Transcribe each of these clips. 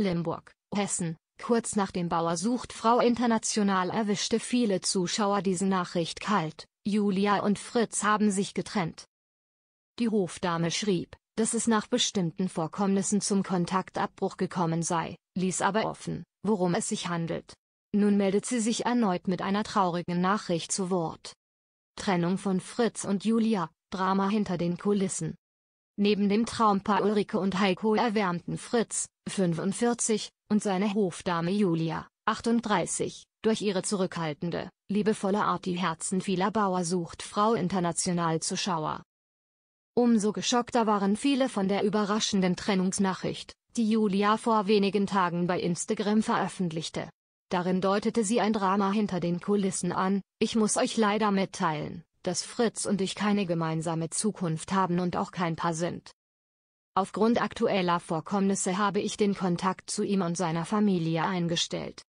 Limburg, Hessen. Kurz nach dem Bauer sucht Frau International erwischte viele Zuschauer diese Nachricht kalt. Julia und Fritz haben sich getrennt. Die Hofdame schrieb, dass es nach bestimmten Vorkommnissen zum Kontaktabbruch gekommen sei, ließ aber offen, worum es sich handelt. Nun meldet sie sich erneut mit einer traurigen Nachricht zu Wort. Trennung von Fritz und Julia, Drama hinter den Kulissen neben dem Traumpaar Ulrike und Heiko erwärmten Fritz, 45, und seine Hofdame Julia, 38, durch ihre zurückhaltende, liebevolle Art die Herzen vieler Bauer sucht Frau international Zuschauer. Umso geschockter waren viele von der überraschenden Trennungsnachricht, die Julia vor wenigen Tagen bei Instagram veröffentlichte. Darin deutete sie ein Drama hinter den Kulissen an, ich muss euch leider mitteilen, dass Fritz und ich keine gemeinsame Zukunft haben und auch kein Paar sind. Aufgrund aktueller Vorkommnisse habe ich den Kontakt zu ihm und seiner Familie eingestellt.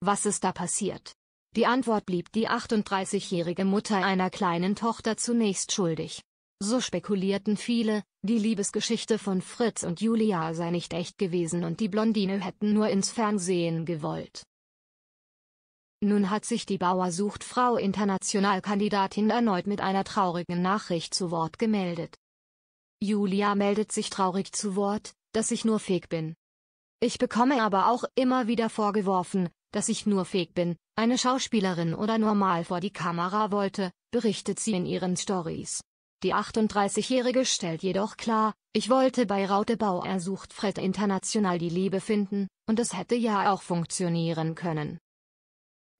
Was ist da passiert? Die Antwort blieb die 38-jährige Mutter einer kleinen Tochter zunächst schuldig. So spekulierten viele, die Liebesgeschichte von Fritz und Julia sei nicht echt gewesen und die Blondine hätten nur ins Fernsehen gewollt. Nun hat sich die Bauersuchtfrau sucht Frau Internationalkandidatin erneut mit einer traurigen Nachricht zu Wort gemeldet. Julia meldet sich traurig zu Wort, dass ich nur fake bin. Ich bekomme aber auch immer wieder vorgeworfen, dass ich nur fake bin, eine Schauspielerin oder normal vor die Kamera wollte, berichtet sie in ihren Stories. Die 38-Jährige stellt jedoch klar, ich wollte bei Raute Bauer sucht Fred international die Liebe finden, und es hätte ja auch funktionieren können.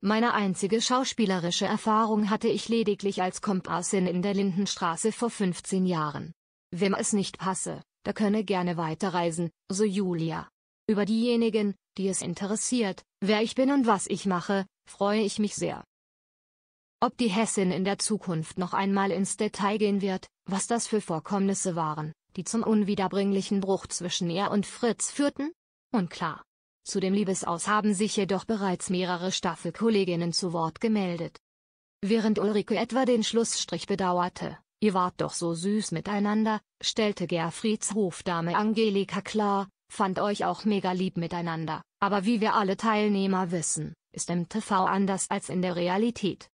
Meine einzige schauspielerische Erfahrung hatte ich lediglich als Komparsin in der Lindenstraße vor 15 Jahren. Wem es nicht passe, der könne gerne weiterreisen, so Julia. Über diejenigen, die es interessiert, wer ich bin und was ich mache, freue ich mich sehr. Ob die Hessin in der Zukunft noch einmal ins Detail gehen wird, was das für Vorkommnisse waren, die zum unwiederbringlichen Bruch zwischen ihr und Fritz führten? Unklar. Zu dem Liebesaus haben sich jedoch bereits mehrere Staffelkolleginnen zu Wort gemeldet. Während Ulrike etwa den Schlussstrich bedauerte, ihr wart doch so süß miteinander, stellte Gerfrieds Hofdame Angelika klar, fand euch auch mega lieb miteinander, aber wie wir alle Teilnehmer wissen, ist im TV anders als in der Realität.